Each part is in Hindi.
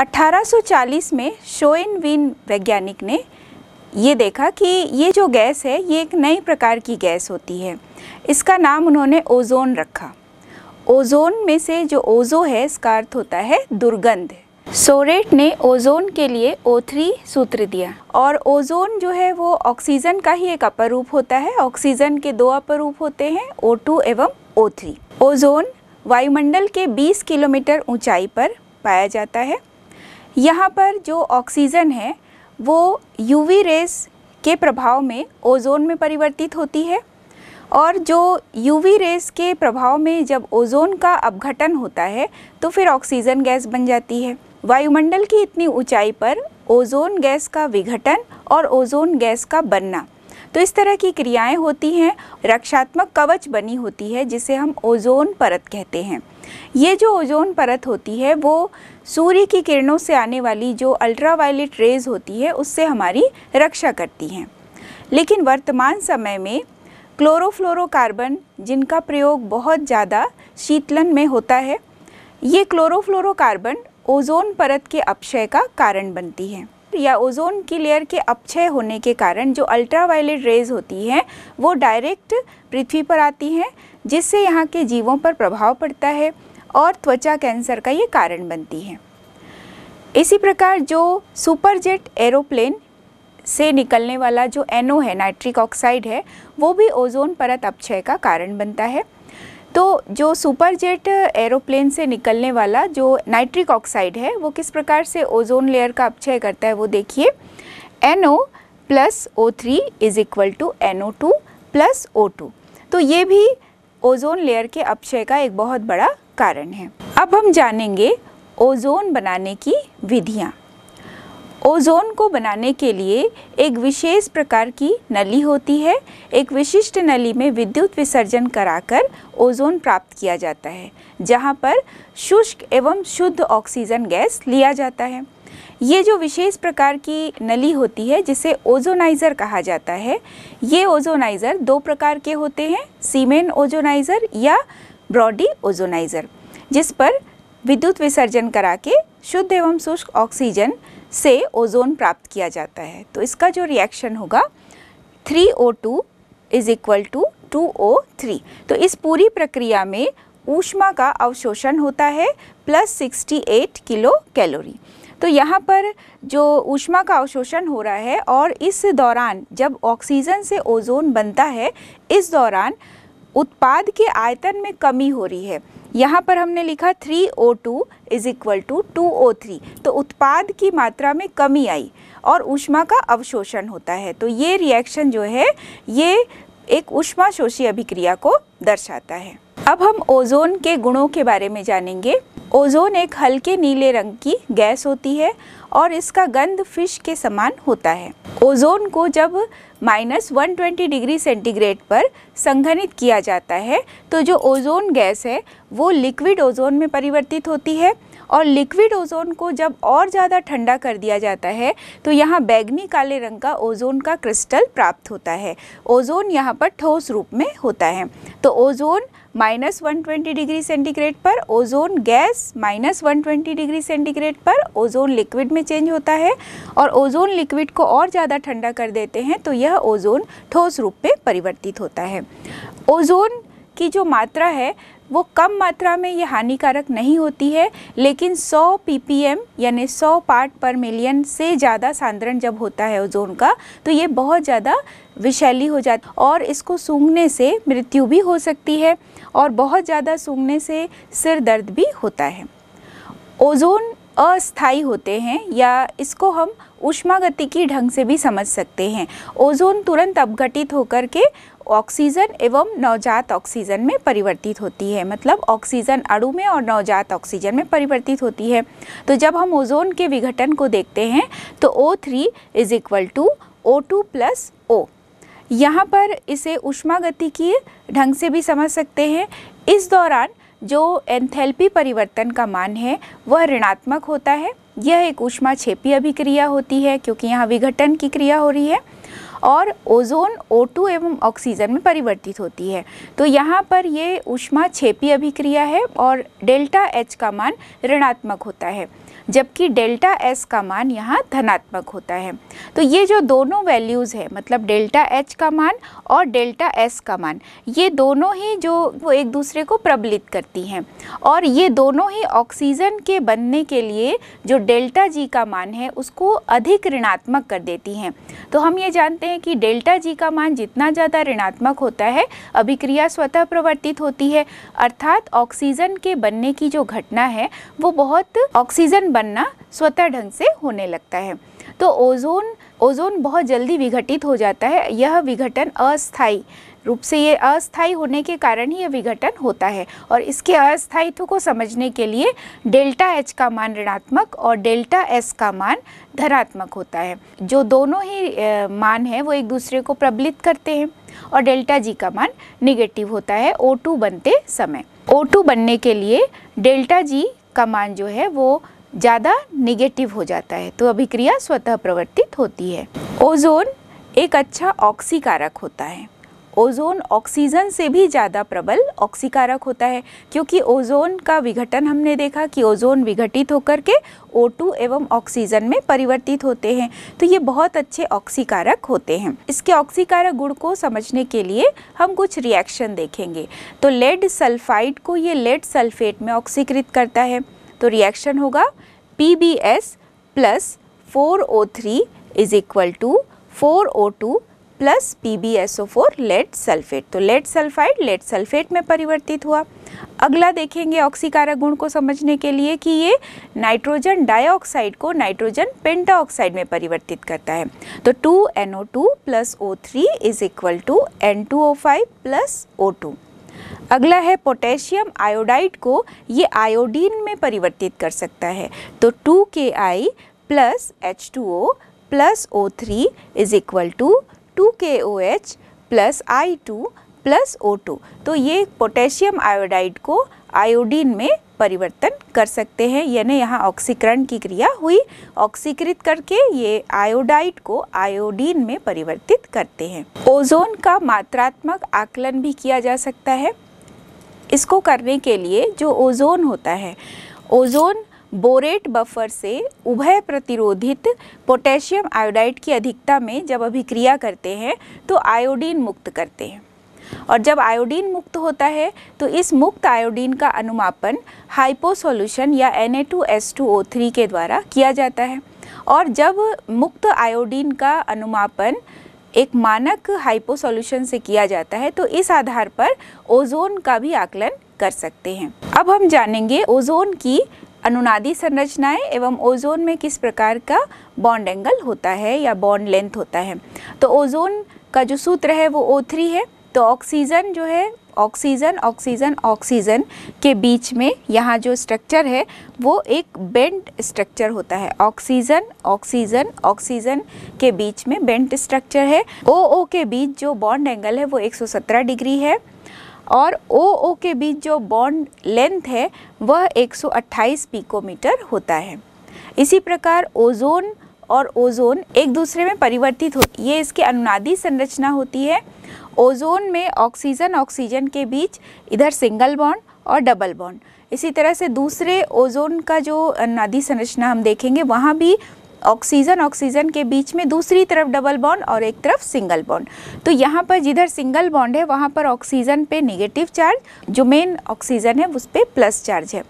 1840 में शोइन विन वैज्ञानिक ने ये देखा कि ये जो गैस है ये एक नई प्रकार की गैस होती है इसका नाम उन्होंने ओजोन रखा ओजोन में से जो ओजो है इसका अर्थ होता है दुर्गंध सोरेट ने ओजोन के लिए O3 सूत्र दिया और ओजोन जो है वो ऑक्सीजन का ही एक अपर रूप होता है ऑक्सीजन के दो अपर रूप होते हैं O2 एवं O3 ओजोन वायुमंडल के 20 किलोमीटर ऊंचाई पर पाया जाता है यहाँ पर जो ऑक्सीजन है वो यूवी रेस के प्रभाव में ओजोन में परिवर्तित होती है और जो यूवी रेस के प्रभाव में जब ओजोन का अपघटन होता है तो फिर ऑक्सीजन गैस बन जाती है वायुमंडल की इतनी ऊंचाई पर ओजोन गैस का विघटन और ओजोन गैस का बनना तो इस तरह की क्रियाएं होती हैं रक्षात्मक कवच बनी होती है जिसे हम ओजोन परत कहते हैं ये जो ओजोन परत होती है वो सूर्य की किरणों से आने वाली जो अल्ट्रावायलेट रेज होती है उससे हमारी रक्षा करती हैं लेकिन वर्तमान समय में क्लोरोफ्लोरोकार्बन जिनका प्रयोग बहुत ज़्यादा शीतलन में होता है ये क्लोरोफ्लोरोकार्बन ओजोन परत के अपक्षय का कारण बनती है या ओजोन की लेयर के अपक्षय होने के कारण जो अल्ट्रावायलेट रेज होती हैं वो डायरेक्ट पृथ्वी पर आती हैं जिससे यहाँ के जीवों पर प्रभाव पड़ता है और त्वचा कैंसर का ये कारण बनती है इसी प्रकार जो सुपरजेट एरोप्लेन से निकलने वाला जो एनओ है नाइट्रिक ऑक्साइड है वो भी ओजोन परत अपक्षय का कारण बनता है तो जो सुपरजेट एरोप्लेन से निकलने वाला जो नाइट्रिक ऑक्साइड है वो किस प्रकार से ओजोन लेयर का अपक्षय करता है वो देखिए O plus O three is equal to N O two plus O two तो ये भी ओजोन लेयर के अपचय का एक बहुत बड़ा कारण है अब हम जानेंगे ओजोन बनाने की विधियाँ ओजोन को बनाने के लिए एक विशेष प्रकार की नली होती है एक विशिष्ट नली में विद्युत विसर्जन कराकर ओजोन प्राप्त किया जाता है जहाँ पर शुष्क एवं शुद्ध ऑक्सीजन गैस लिया जाता है ये जो विशेष प्रकार की नली होती है जिसे ओजोनाइज़र कहा जाता है ये ओजोनाइज़र दो प्रकार के होते हैं सीमेन ओजोनाइज़र या ब्रॉडी ओजोनाइज़र जिस पर विद्युत विसर्जन करा के शुद्ध एवं शुष्क ऑक्सीजन से ओजोन प्राप्त किया जाता है तो इसका जो रिएक्शन होगा 3O2 O two is equal to two O three तो इस पूरी प्रक्रिया में ऊष्मा का अवशोषण होता है प्लस 68 किलो कैलोरी तो यहाँ पर जो ऊष्मा का अवशोषण हो रहा है और इस दौरान जब ऑक्सीजन से ओजोन बनता है इस दौरान उत्पाद के आयतन में कमी हो रही है यहाँ पर हमने लिखा 3O2 O two is equal to two तो उत्पाद की मात्रा में कमी आई और ऊष्मा का अवशोषण होता है तो ये रिएक्शन जो है ये एक ऊष्मा शोषी अभिक्रिया को दर्शाता है अब हम ओजोन के गुणों के बारे में जानेंगे ओजोन एक हल्के नीले रंग की गैस होती है और इसका गंध फिश के समान होता है ओजोन को जब माइनस वन डिग्री सेंटीग्रेड पर संघनित किया जाता है तो जो ओजोन गैस है वो लिक्विड ओजोन में परिवर्तित होती है और लिक्विड ओजोन को जब और ज़्यादा ठंडा कर दिया जाता है तो यहाँ बैगनी काले रंग का ओजोन का क्रिस्टल प्राप्त होता है ओजोन यहाँ पर ठोस रूप में होता है तो ozone minus one degree centigrade पर ozone gas minus one degree centigrade पर ओजोन लिक्विड में चेंज होता है और ओजोन लिक्विड को और ज़्यादा ठंडा कर देते हैं तो यह ओजोन ठोस रूप में परिवर्तित होता है ओजोन की जो मात्रा है वो कम मात्रा में ये हानिकारक नहीं होती है लेकिन 100 ppm यानी 100 पार्ट पर मिलियन से ज़्यादा सांद्रण जब होता है ओजोन का तो ये बहुत ज़्यादा विशैली हो जाती और इसको सूंघने से मृत्यु भी हो सकती है और बहुत ज़्यादा सूंघने से सिर दर्द भी होता है ओजोन अस्थाई होते हैं या इसको हम की ढंग से भी समझ सकते हैं ओजोन तुरंत अपघटित होकर के ऑक्सीजन एवं नवजात ऑक्सीजन में परिवर्तित होती है मतलब ऑक्सीजन अणु में और नवजात ऑक्सीजन में परिवर्तित होती है तो जब हम ओजोन के विघटन को देखते हैं तो O three is equal to O two plus O यहाँ पर इसे उष्मागतिकीय ढंग से भी समझ सकते हैं इस दौरान जो एंथैल्पी परिवर्तन का मान है वह ऋणात्मक होता है यह एक ऊष्मा छेपी अभिक्रिया होती है क्योंकि यहाँ विघटन की क्रिया हो रही है और ओजोन O2 एवं ऑक्सीजन में परिवर्तित होती है तो यहाँ पर ये ऊष्मा छेपी अभिक्रिया है और डेल्टा H का मान ऋणात्मक होता है जबकि डेल्टा एस का मान यहाँ धनात्मक होता है तो ये जो दोनों वैल्यूज़ है मतलब डेल्टा एच का मान और डेल्टा एस का मान ये दोनों ही जो वो एक दूसरे को प्रबलित करती हैं और ये दोनों ही ऑक्सीजन के बनने के लिए जो डेल्टा जी का मान है उसको अधिक ऋणात्मक कर देती हैं तो हम ये जानते हैं कि डेल्टा जी का मान जितना ज़्यादा ऋणात्मक होता है अभिक्रिया स्वतः प्रवर्तित होती है अर्थात ऑक्सीजन के बनने की जो घटना है वो बहुत ऑक्सीजन बनना स्वतः ढंग से होने लगता है तो ओजोन ओजोन बहुत जल्दी विघटित हो जाता है यह विघटन अस्थाई रूप से ये अस्थाई होने के कारण ही यह विघटन होता है और इसके अस्थायित्व को समझने के लिए डेल्टा एच का मान ऋणात्मक और डेल्टा एस का मान धनात्मक होता है जो दोनों ही मान है वो एक दूसरे को प्रबलित करते हैं और डेल्टा जी का मान निगेटिव होता है O2 बनते समय O2 बनने के लिए डेल्टा जी का मान जो है वो ज़्यादा निगेटिव हो जाता है तो अभिक्रिया स्वतः प्रवर्तित होती है ओजोन एक अच्छा ऑक्सीकारक होता है ओजोन ऑक्सीजन से भी ज़्यादा प्रबल ऑक्सीकारक होता है क्योंकि ओजोन का विघटन हमने देखा कि ओजोन विघटित होकर के O2 एवं ऑक्सीजन में परिवर्तित होते हैं तो ये बहुत अच्छे ऑक्सीकारक होते हैं इसके ऑक्सीकारक गुण को समझने के लिए हम कुछ रिएक्शन देखेंगे तो लेड सल्फाइड को ये लेड सल्फेट में ऑक्सीकृत करता है तो रिएक्शन होगा P B S plus four O three is equal to four O two plus P B S O four lead sulphate तो लेड सल्फाइड लेड सल्फेट में परिवर्तित हुआ अगला देखेंगे ऑक्सीकारक गुण को समझने के लिए कि ये नाइट्रोजन डाइऑक्साइड को नाइट्रोजन पेंटाऑक्साइड में परिवर्तित करता है तो two N O two plus O three is equal to N two O five plus O two अगला है पोटेशियम आयोडाइड को ये आयोडीन में परिवर्तित कर सकता है तो two K I plus H two O plus O three is equal to two K O H plus I two plus O two तो ये पोटेशियम आयोडाइड को आयोडीन में परिवर्तन कर सकते हैं यानी यहाँ ऑक्सीकरण की क्रिया हुई ऑक्सीकृत करके ये आयोडाइड को आयोडीन में परिवर्तित करते हैं ओजोन का मात्रात्मक आकलन भी किया जा सकता है इसको करने के लिए जो ओजोन होता है ओजोन बोरेट बफर से उभय प्रतिरोधित पोटेशियम आयोडाइड की अधिकता में जब अभिक्रिया करते हैं तो आयोडीन मुक्त करते हैं और जब आयोडीन मुक्त होता है तो इस मुक्त आयोडीन का अनुमापन हाइपो सॉल्यूशन या Na2S2O3 के द्वारा किया जाता है और जब मुक्त आयोडीन का अनुमापन एक मानक हाइपो से किया जाता है तो इस आधार पर ओजोन का भी आकलन कर सकते हैं अब हम जानेंगे ओजोन की अनुनादी संरचनाएं एवं ओजोन में किस प्रकार का बॉन्ड एंगल होता है या बॉन्ड लेंथ होता है तो ओजोन का जो सूत्र है वो O3 है तो ऑक्सीजन जो है ऑक्सीजन ऑक्सीजन ऑक्सीजन के बीच में यहाँ जो स्ट्रक्चर है वो एक बेंट स्ट्रक्चर होता है ऑक्सीजन ऑक्सीजन ऑक्सीजन के बीच में बेंट स्ट्रक्चर है ओ ओ के बीच जो बॉन्ड एंगल है वो 117 डिग्री है और ओ ओ के बीच जो बॉन्ड लेंथ है वह 128 पिकोमीटर होता है इसी प्रकार ओजोन और ओजोन एक दूसरे में परिवर्तित हो ये इसकी अनुनादी संरचना होती है ओजोन में ऑक्सीजन ऑक्सीजन के बीच इधर सिंगल बॉन्ड और डबल बॉन्ड इसी तरह से दूसरे ओजोन का जो नदी संरचना हम देखेंगे वहाँ भी ऑक्सीजन ऑक्सीजन के बीच में दूसरी तरफ डबल बॉन्ड और एक तरफ सिंगल बॉन्ड तो यहाँ पर जिधर सिंगल बॉन्ड है वहाँ पर ऑक्सीजन पे नेगेटिव चार्ज जो मेन ऑक्सीजन है उस पर प्लस चार्ज है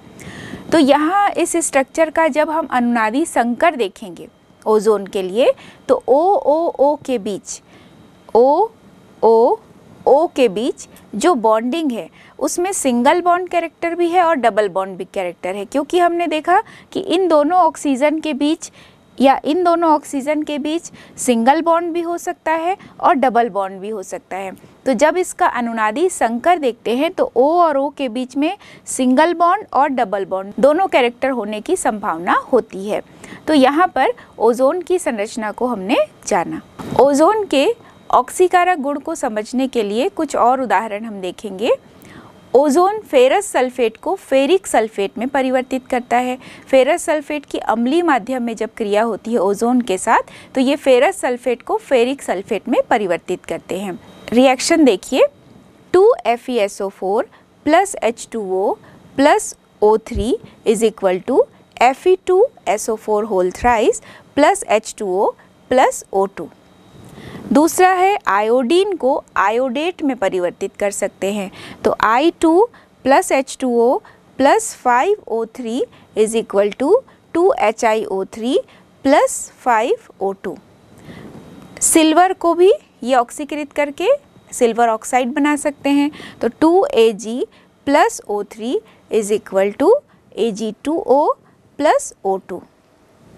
तो यहाँ इस स्ट्रक्चर का जब हम अनुनादी संकर देखेंगे ओजोन के लिए तो ओ ओ ओ के बीच ओ ओ ओ के बीच जो बॉन्डिंग है उसमें सिंगल बॉन्ड कैरेक्टर भी है और डबल बॉन्ड भी कैरेक्टर है क्योंकि हमने देखा कि इन दोनों ऑक्सीजन के बीच या इन दोनों ऑक्सीजन के बीच सिंगल बॉन्ड भी हो सकता है और डबल बॉन्ड भी हो सकता है तो जब इसका अनुनादी संकर देखते हैं तो ओ और ओ के बीच में सिंगल बॉन्ड और डबल बॉन्ड दोनों कैरेक्टर होने की संभावना होती है तो यहाँ पर ओजोन की संरचना को हमने जाना ओजोन के ऑक्सीकारक गुण को समझने के लिए कुछ और उदाहरण हम देखेंगे ओजोन फेरस सल्फेट को फेरिक सल्फेट में परिवर्तित करता है फेरस सल्फेट की अम्ली माध्यम में जब क्रिया होती है ओजोन के साथ तो ये फेरस सल्फेट को फेरिक सल्फेट में परिवर्तित करते हैं रिएक्शन देखिए two F E S O four plus H two O plus O three is equal to F E two S O four whole thrice plus H two O plus O two दूसरा है आयोडीन को आयोडेट में परिवर्तित कर सकते हैं तो I two plus H two O plus five O three is equal to two H I O three plus five O two silver को भी ये ऑक्सीकृत करके सिल्वर ऑक्साइड बना सकते हैं तो two A G plus O three is equal to A G two O plus O two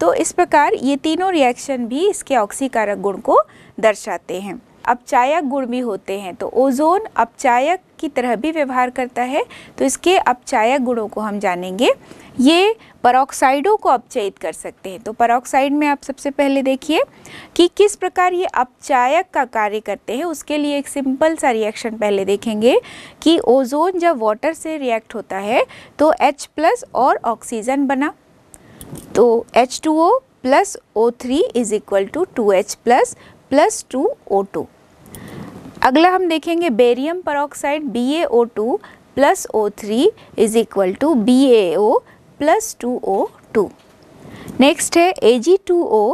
तो इस प्रकार ये तीनों रिएक्शन भी इसके ऑक्सीकारक गुण को दर्शाते हैं अपचायक गुण भी होते हैं तो ओजोन अपचायक की तरह भी व्यवहार करता है तो इसके अपचायक गुणों को हम जानेंगे ये परऑक्साइडों को अपचयित कर सकते हैं तो परऑक्साइड में आप सबसे पहले देखिए कि किस प्रकार ये अपचायक का कार्य करते हैं उसके लिए एक सिंपल सा रिएक्शन पहले देखेंगे कि ओजोन जब वाटर से रिएक्ट होता है तो H प्लस और ऑक्सीजन बना तो H two O plus O three is equal to two H plus plus two O two अगला हम देखेंगे barium peroxide B A O two plus O three is equal to B A O plus two O two next है A G two O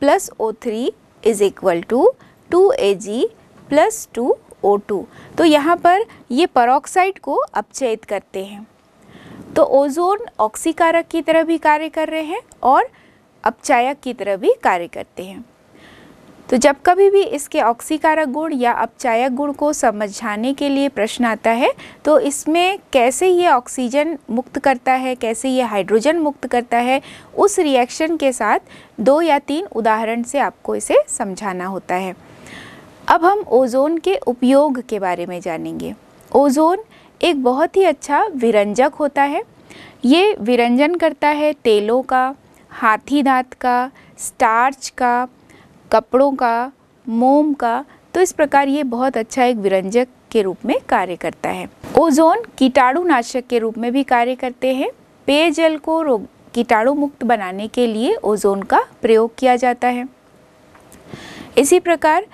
plus O three is equal to two A G plus two O two तो यहाँ पर ये परऑक्साइड को अपचयित करते हैं तो ओजोन ऑक्सीकारक की तरह भी कार्य कर रहे हैं और अपचायक की तरह भी कार्य करते हैं तो जब कभी भी इसके ऑक्सीकारक गुण या अपचायक गुण को समझाने के लिए प्रश्न आता है तो इसमें कैसे ये ऑक्सीजन मुक्त करता है कैसे ये हाइड्रोजन मुक्त करता है उस रिएक्शन के साथ दो या तीन उदाहरण से आपको इसे समझाना होता है अब हम ओज़ोन के उपयोग के बारे में जानेंगे ओज़ोन एक बहुत ही अच्छा विरंजक होता है ये विरंजन करता है तेलों का हाथी दांत का स्टार्च का कपड़ों का मोम का तो इस प्रकार ये बहुत अच्छा एक विरंजक के रूप में कार्य करता है ओजोन कीटाणुनाशक के रूप में भी कार्य करते हैं पेयजल को रोग कीटाणु मुक्त बनाने के लिए ओजोन का प्रयोग किया जाता है इसी प्रकार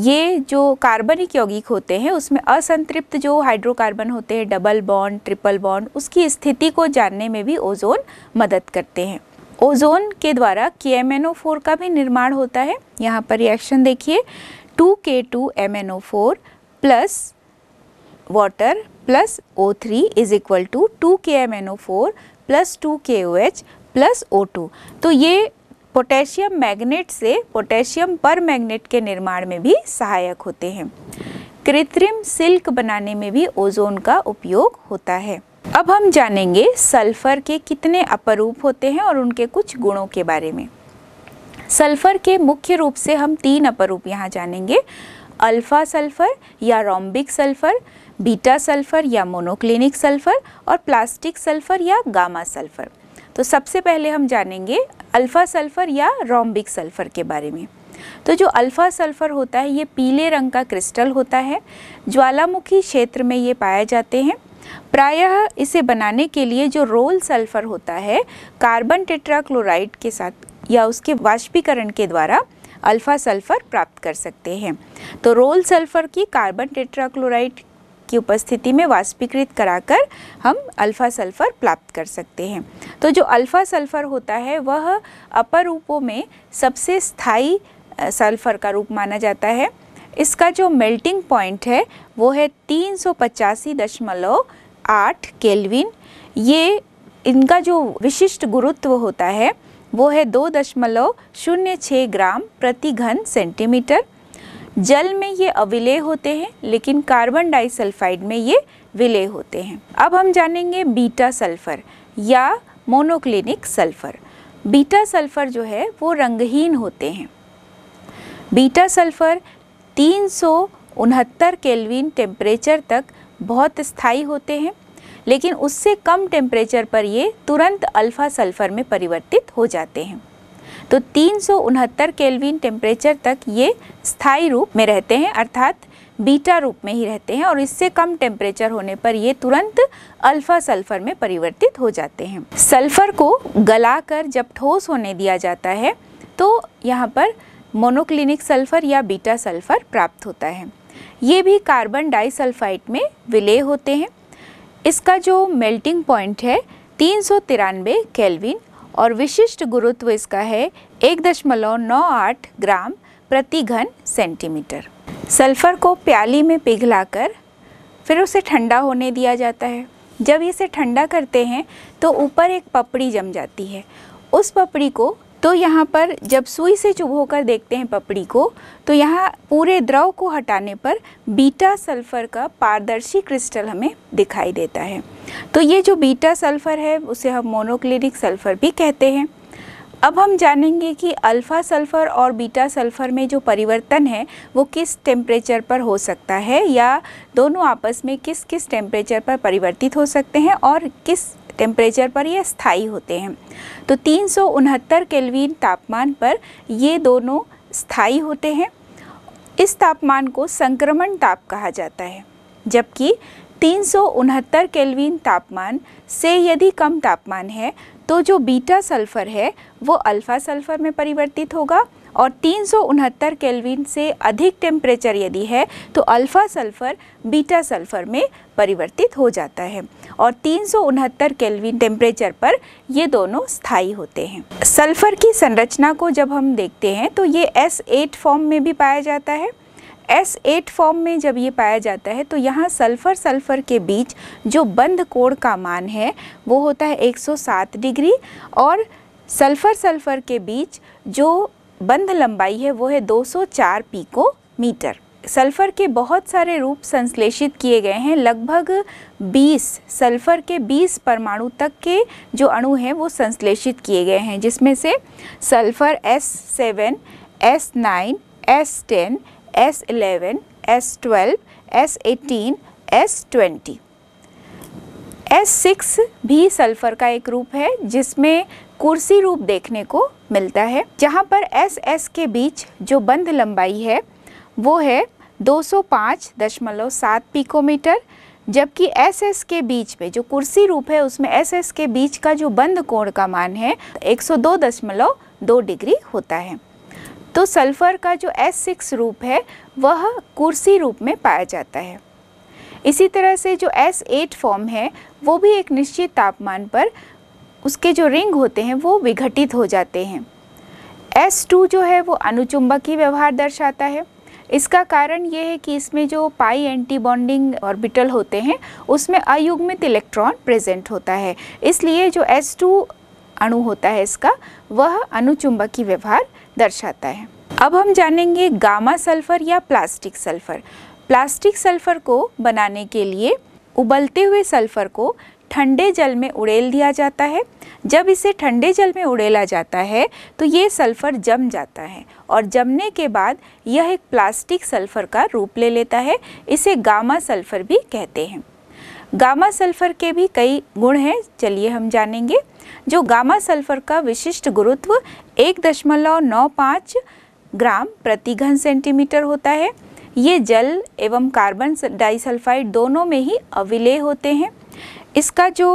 ये जो कार्बनिक यौगिक होते हैं उसमें असंतृप्त जो हाइड्रोकार्बन होते हैं डबल बॉन्ड ट्रिपल बॉन्ड उसकी स्थिति को जानने में भी ओजोन मदद करते हैं ओजोन के द्वारा के फोर का भी निर्माण होता है यहाँ पर रिएक्शन देखिए two K two M N O four plus water plus O three is equal to two K M N O four plus two K O H plus O two तो ये पोटेशियम मैग्नेट से पोटेशियम पर मैग्नेट के निर्माण में भी सहायक होते हैं कृत्रिम सिल्क बनाने में भी ओजोन का उपयोग होता है अब हम जानेंगे सल्फर के कितने अपरूप होते हैं और उनके कुछ गुणों के बारे में सल्फर के मुख्य रूप से हम तीन अपरूप यहाँ जानेंगे अल्फा सल्फर या रोम्बिक सल्फर बीटा सल्फर या मोनोक्लिनिक सल्फर और प्लास्टिक सल्फर या गामा सल्फर तो सबसे पहले हम जानेंगे अल्फ़ा सल्फ़र या रोम्बिक सल्फ़र के बारे में तो जो अल्फ़ा सल्फ़र होता है ये पीले रंग का क्रिस्टल होता है ज्वालामुखी क्षेत्र में ये पाए जाते हैं प्रायः इसे बनाने के लिए जो रोल सल्फ़र होता है कार्बन टेट्राक्लोराइड के साथ या उसके वाष्पीकरण के द्वारा अल्फ़ा सल्फ़र प्राप्त कर सकते हैं तो रोल सल्फ़र की कार्बन टेट्राक्लोराइड की उपस्थिति में वाष्पीकृत कराकर हम अल्फ़ा सल्फ़र प्राप्त कर सकते हैं तो जो अल्फ़ा सल्फ़र होता है वह अपर रूपों में सबसे स्थायी सल्फ़र का रूप माना जाता है इसका जो मेल्टिंग पॉइंट है वो है तीन सौ पचासी दशमलव आठ केल्विन ये इनका जो विशिष्ट गुरुत्व होता है वो है दो दशमलव शून्य छः ग्राम प्रति घन सेंटीमीटर जल में ये अविलय होते हैं लेकिन कार्बन डाइसल्फाइड में ये विलय होते हैं अब हम जानेंगे बीटा सल्फर या मोनोक्लिनिक सल्फर बीटा सल्फर जो है वो रंगहीन होते हैं बीटा सल्फर तीन सौ उनहत्तर केलविन टेम्परेचर तक बहुत स्थायी होते हैं लेकिन उससे कम टेम्परेचर पर ये तुरंत अल्फ़ा सल्फ़र में परिवर्तित हो जाते हैं तो तीन सौ केल्विन टेम्परेचर तक ये स्थायी रूप में रहते हैं अर्थात बीटा रूप में ही रहते हैं और इससे कम टेम्परेचर होने पर ये तुरंत अल्फा सल्फर में परिवर्तित हो जाते हैं सल्फर को गलाकर जब ठोस होने दिया जाता है तो यहाँ पर मोनोक्लिनिक सल्फर या बीटा सल्फर प्राप्त होता है ये भी कार्बन डाइसल्फाइड में विलय होते हैं इसका जो मेल्टिंग पॉइंट है तीन सौ तिरानवे केल्विन और विशिष्ट गुरुत्व इसका है एक दशमलव नौ आठ ग्राम प्रति घन सेंटीमीटर सल्फर को प्याली में पिघलाकर फिर उसे ठंडा होने दिया जाता है जब इसे ठंडा करते हैं तो ऊपर एक पपड़ी जम जाती है उस पपड़ी को तो यहाँ पर जब सुई से चुभ होकर देखते हैं पपड़ी को तो यहाँ पूरे द्रव को हटाने पर बीटा सल्फर का पारदर्शी क्रिस्टल हमें दिखाई देता है तो ये जो बीटा सल्फर है उसे हम मोनोक्लिनिक सल्फर भी कहते हैं अब हम जानेंगे कि अल्फ़ा सल्फ़र और बीटा सल्फ़र में जो परिवर्तन है वो किस टेम्परेचर पर हो सकता है या दोनों आपस में किस किस टेम्परेचर पर परिवर्तित हो सकते हैं और किस टेम्परेचर पर ये स्थाई होते हैं तो तीन सौ उनहत्तर केलवीन तापमान पर ये दोनों स्थाई होते हैं इस तापमान को संक्रमण ताप कहा जाता है जबकि तीन सौ उनहत्तर केलवीन तापमान से यदि कम तापमान है तो जो बीटा सल्फ़र है वो अल्फ़ा सल्फ़र में परिवर्तित होगा और तीन सौ उनहत्तर केलविन से अधिक टेम्परेचर यदि है तो अल्फ़ा सल्फ़र बीटा सल्फ़र में परिवर्तित हो जाता है और तीन सौ उनहत्तर केलविन टेम्परेचर पर ये दोनों स्थायी होते हैं सल्फ़र की संरचना को जब हम देखते हैं तो ये एस एट फॉर्म में भी पाया जाता है एस एट फॉर्म में जब ये पाया जाता है तो यहाँ सल्फ़र सल्फ़र के बीच जो बंद कोण का मान है वो होता है 107 डिग्री और सल्फ़र सल्फ़र के बीच जो बंध लंबाई है वो है 204 पीको मीटर सल्फर के बहुत सारे रूप संश्लेषित किए गए हैं लगभग 20 सल्फर के 20 परमाणु तक के जो अणु हैं वो संश्लेषित किए गए हैं जिसमें से sulphur S7, S9, S10, S11, S12, S18, S20 S6 भी सल्फ़र का एक रूप है जिसमें कुर्सी रूप देखने को मिलता है जहाँ पर एस एस के बीच जो बंद लंबाई है वो है 205.7 पिकोमीटर जबकि एस एस के बीच में जो कुर्सी रूप है उसमें एस एस के बीच का जो बंद कोण का मान है 102.2 डिग्री होता है तो सल्फर का जो एस सिक्स रूप है वह कुर्सी रूप में पाया जाता है इसी तरह से जो एस एट फॉर्म है वो भी एक निश्चित तापमान पर उसके जो रिंग होते हैं वो विघटित हो जाते हैं S2 जो है वो अनुचुंबकीय व्यवहार दर्शाता है इसका कारण ये है कि इसमें जो पाई एंटी बॉन्डिंग ऑर्बिटल होते हैं उसमें अयुग्मित इलेक्ट्रॉन प्रेजेंट होता है इसलिए जो S2 अणु होता है इसका वह अनुचुंबकीय व्यवहार दर्शाता है अब हम जानेंगे गामा सल्फर या प्लास्टिक सल्फर प्लास्टिक सल्फर को बनाने के लिए उबलते हुए सल्फर को ठंडे जल में उड़ेल दिया जाता है जब इसे ठंडे जल में उड़ेला जाता है तो ये सल्फ़र जम जाता है और जमने के बाद यह एक प्लास्टिक सल्फ़र का रूप ले लेता है इसे गामा सल्फ़र भी कहते हैं गामा सल्फ़र के भी कई गुण हैं चलिए हम जानेंगे जो गामा सल्फ़र का विशिष्ट गुरुत्व एक दशमलव नौ पाँच ग्राम प्रति घन सेंटीमीटर होता है ये जल एवं कार्बन डाइसल्फाइड दोनों में ही अविलेय होते हैं इसका जो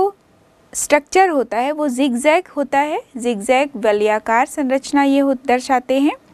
स्ट्रक्चर होता है वो जैग होता है जैग वल्याकार संरचना ये दर्शाते हैं